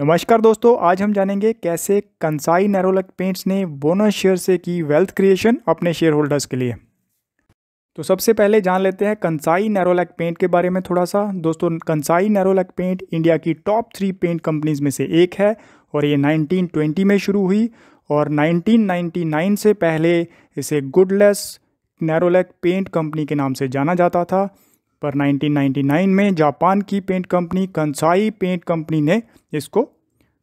नमस्कार दोस्तों आज हम जानेंगे कैसे कंसाई नैरोलक पेंट्स ने बोनस शेयर से की वेल्थ क्रिएशन अपने शेयर होल्डर्स के लिए तो सबसे पहले जान लेते हैं कंसाई नैरोलक पेंट के बारे में थोड़ा सा दोस्तों कंसाई नैरोलक पेंट इंडिया की टॉप थ्री पेंट कंपनीज में से एक है और ये 1920 में शुरू हुई और 1999 से पहले इसे गुडलेस नैरोलैक पेंट कंपनी के नाम से जाना जाता था पर 1999 में जापान की paint company Kansai paint company ने इसको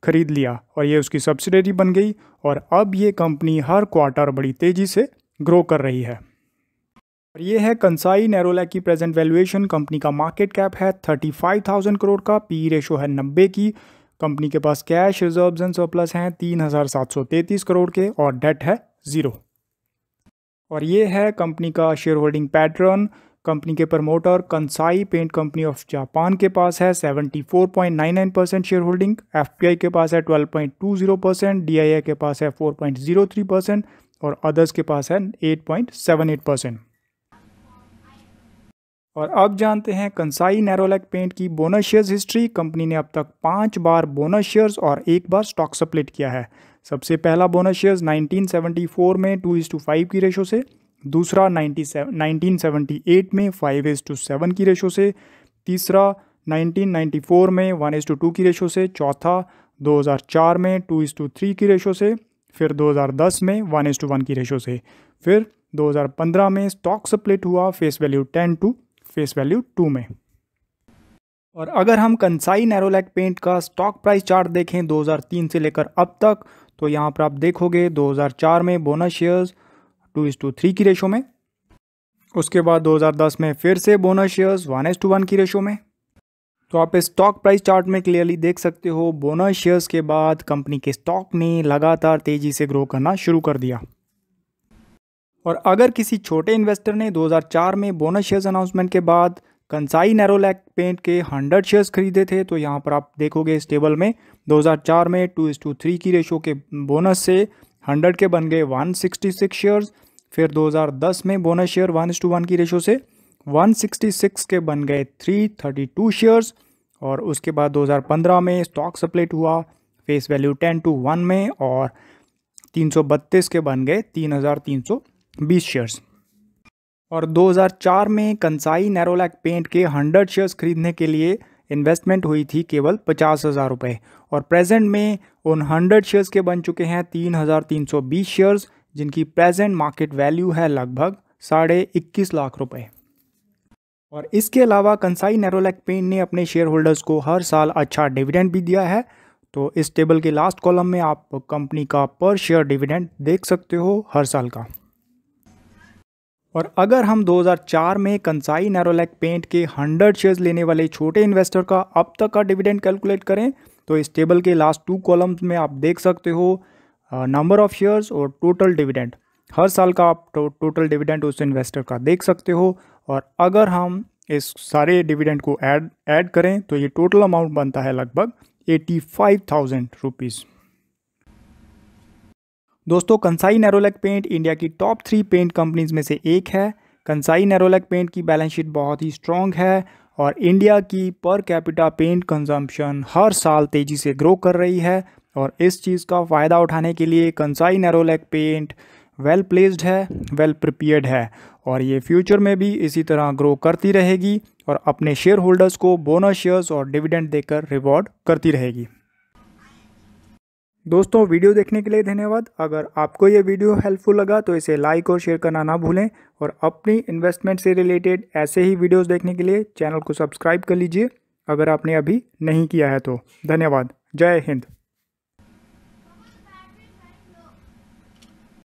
खरीद लिया और ये उसकी सब्सिडरी बन गई और अब ये कंपनी हर क्वार्टर बड़ी तेज़ी से ग्रो कर रही है और ये है कंसाई नेरोला की प्रेजेंट वैल्यूएशन कंपनी का मार्केट कैप है 35,000 करोड़ का पी रेशो है 90 की कंपनी के पास कैश रिजर्व एंड सरप्लस हैं 3,733 करोड़ के और डेट है ज़ीरो और ये है कंपनी का शेयर होल्डिंग पैटर्न कंपनी के promoter Kansai paint company of Japan के पास है 74.99 परसेंट शेयर होल्डिंग एफ के पास है 12.20 परसेंट डी के पास है 4.03 परसेंट और अदर्स के पास है 8.78 परसेंट और अब जानते हैं कंसाई नैरोलैक पेंट की बोनस शेयर्स हिस्ट्री कंपनी ने अब तक पांच बार बोनस शेयर्स और एक बार स्टॉक सप्लिट किया है सबसे पहला बोनस शेयर्स 1974 में टू इज टू फाइव की रेशो से दूसरा नाइन्टी नाइनटीन सेवेंटी एट में फाइव एज टू सेवन की रेशो से तीसरा नाइनटीन नाइन्टी फोर में वन एज टू टू की रेशो से चौथा दो हज़ार चार में टू एज टू थ्री की रेशो से फिर दो हज़ार दस में वन एज टू वन की रेशो से फिर दो हज़ार पंद्रह में स्टॉक स्प्लिट हुआ face value ten to face value two में और अगर हम कंसाई नैरोलैक पेंट का स्टॉक प्राइस चार्ट देखें 2003 से लेकर अब तक तो यहाँ पर आप देखोगे 2004 में bonus shares two is to three की रेशो में उसके बाद 2010 में फिर से bonus shares one as to one की रेशो में तो आप स्टॉक प्राइस चार्ट में क्लियरली देख सकते हो बोनस शेयर्स के बाद कंपनी के स्टॉक ने लगातार तेज़ी से ग्रो करना शुरू कर दिया और अगर किसी छोटे इन्वेस्टर ने 2004 में बोनस शेयर्स अनाउंसमेंट के बाद कंसाई नैरोलैक पेंट के 100 शेयर्स खरीदे थे तो यहाँ पर आप देखोगे इस टेबल में 2004 में टू इस टू थ्री की रेशो के बोनस से हंड्रेड के बन गए वन सिक्सटी सिक्स शेयर्स फिर 2010 में bonus share one to one की रेशो से 166 के बन गए 332 शेयर्स और उसके बाद 2015 में स्टॉक सप्लेट हुआ फेस वैल्यू 10 टू 1 में और 332 के बन गए 3320 शेयर्स और 2004 में कंसाई नैरोलैक पेंट के 100 शेयर्स खरीदने के लिए इन्वेस्टमेंट हुई थी केवल पचास हज़ार रुपये और प्रेजेंट में उन हंड्रेड शेयर्स के बन चुके हैं तीन हज़ार तीन सौ बीस शेयर्स जिनकी प्रेजेंट मार्केट वैल्यू है लगभग साढ़े इक्कीस लाख रुपए और इसके अलावा कंसाई नेरोलैक पेन ने अपने शेयर होल्डर्स को हर साल अच्छा डिविडेंड भी दिया है तो इस टेबल के लास्ट कॉलम में आप कंपनी का पर शेयर डिविडेंड देख सकते हो हर साल का और अगर हम 2004 में कंसाई नेरोलैक पेंट के 100 शेयर्स लेने वाले छोटे इन्वेस्टर का अब तक का डिविडेंड कैलकुलेट करें तो इस टेबल के लास्ट टू कॉलम्स में आप देख सकते हो नंबर ऑफ शेयर्स और टोटल डिविडेंड हर साल का आप टो, टोटल डिविडेंड उस इन्वेस्टर का देख सकते हो और अगर हम इस सारे डिविडेंड को ऐड ऐड करें तो ये टोटल अमाउंट बनता है लगभग एटी फाइव थाउजेंड रुपीज़ दोस्तों कंसाई नेरोलैक पेंट इंडिया की टॉप थ्री पेंट कंपनीज में से एक है कंसाई नेरोलैक पेंट की बैलेंस शीट बहुत ही स्ट्रॉन्ग है और इंडिया की पर कैपिटा पेंट कंजम्पशन हर साल तेज़ी से ग्रो कर रही है और इस चीज़ का फ़ायदा उठाने के लिए Kansai Nerolac paint well placed है वेल प्रिपेयर्ड है और ये फ्यूचर में भी इसी तरह ग्रो करती रहेगी और अपने शेयर होल्डर्स को बोनस शेयर्स और डिविडेंड देकर रिवॉर्ड करती रहेगी दोस्तों वीडियो देखने के लिए धन्यवाद अगर आपको ये वीडियो हेल्पफुल लगा तो इसे लाइक और शेयर करना ना भूलें और अपनी इन्वेस्टमेंट से रिलेटेड ऐसे ही वीडियोस देखने के लिए चैनल को सब्सक्राइब कर लीजिए अगर आपने अभी नहीं किया है तो धन्यवाद जय हिंद